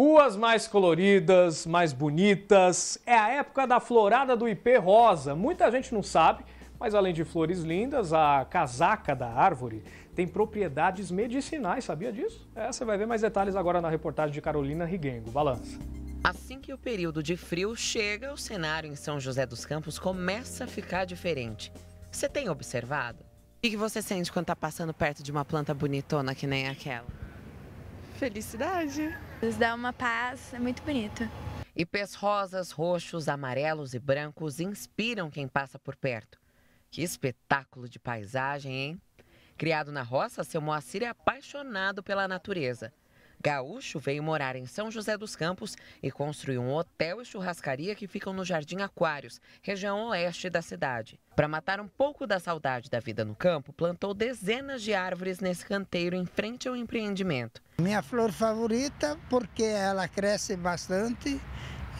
Ruas mais coloridas, mais bonitas. É a época da florada do IP rosa. Muita gente não sabe, mas além de flores lindas, a casaca da árvore tem propriedades medicinais, sabia disso? É, você vai ver mais detalhes agora na reportagem de Carolina Riguengo. Balança. Assim que o período de frio chega, o cenário em São José dos Campos começa a ficar diferente. Você tem observado? O que você sente quando está passando perto de uma planta bonitona que nem aquela? Felicidade. Nos dá uma paz, é muito bonito. E pés rosas, roxos, amarelos e brancos inspiram quem passa por perto. Que espetáculo de paisagem, hein? Criado na roça, seu Moacir é apaixonado pela natureza. Gaúcho veio morar em São José dos Campos e construiu um hotel e churrascaria que ficam no Jardim Aquários, região oeste da cidade. Para matar um pouco da saudade da vida no campo, plantou dezenas de árvores nesse canteiro em frente ao empreendimento. Minha flor favorita porque ela cresce bastante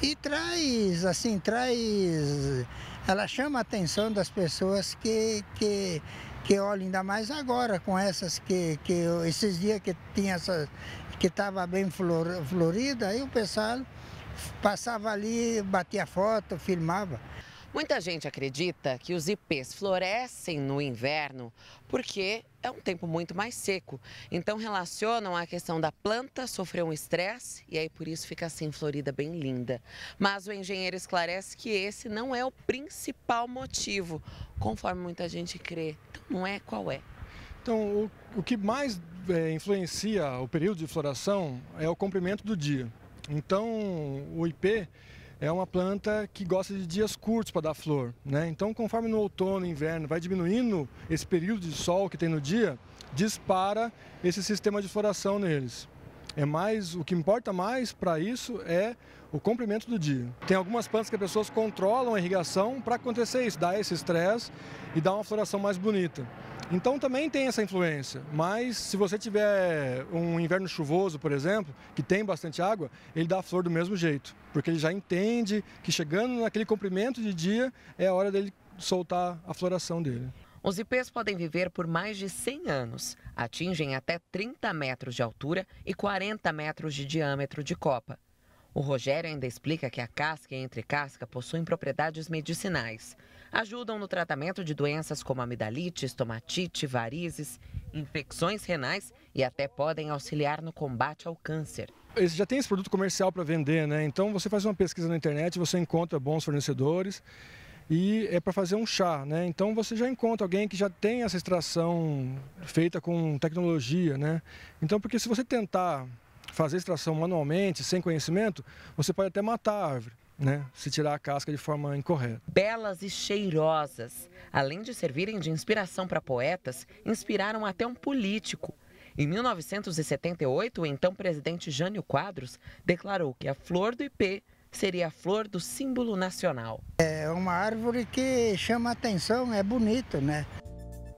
e traz, assim, traz, ela chama a atenção das pessoas que, que, que olham, ainda mais agora com essas que, que esses dias que tinha essas, que estava bem flor, florida, aí o pessoal passava ali, batia foto, filmava. Muita gente acredita que os ipês florescem no inverno porque é um tempo muito mais seco. Então relacionam a questão da planta sofrer um estresse e aí por isso fica assim florida bem linda. Mas o engenheiro esclarece que esse não é o principal motivo, conforme muita gente crê. Então não é qual é. Então, o, o que mais é, influencia o período de floração é o comprimento do dia. Então, o IP é uma planta que gosta de dias curtos para dar flor. Né? Então, conforme no outono e inverno vai diminuindo esse período de sol que tem no dia, dispara esse sistema de floração neles. É mais o que importa mais para isso é o comprimento do dia. Tem algumas plantas que as pessoas controlam a irrigação para acontecer isso, dar esse estresse e dar uma floração mais bonita. Então também tem essa influência. Mas se você tiver um inverno chuvoso, por exemplo, que tem bastante água, ele dá a flor do mesmo jeito, porque ele já entende que chegando naquele comprimento de dia é a hora dele soltar a floração dele. Os ipês podem viver por mais de 100 anos, atingem até 30 metros de altura e 40 metros de diâmetro de copa. O Rogério ainda explica que a casca e a entrecasca possuem propriedades medicinais ajudam no tratamento de doenças como amidalite, estomatite, varizes, infecções renais e até podem auxiliar no combate ao câncer. já tem esse produto comercial para vender, né? Então você faz uma pesquisa na internet, você encontra bons fornecedores e é para fazer um chá, né? Então você já encontra alguém que já tem essa extração feita com tecnologia, né? Então porque se você tentar fazer extração manualmente, sem conhecimento, você pode até matar a árvore né, se tirar a casca de forma incorreta. Belas e cheirosas, além de servirem de inspiração para poetas, inspiraram até um político. Em 1978, o então presidente Jânio Quadros declarou que a flor do IP seria a flor do símbolo nacional. É uma árvore que chama atenção, é bonito, né?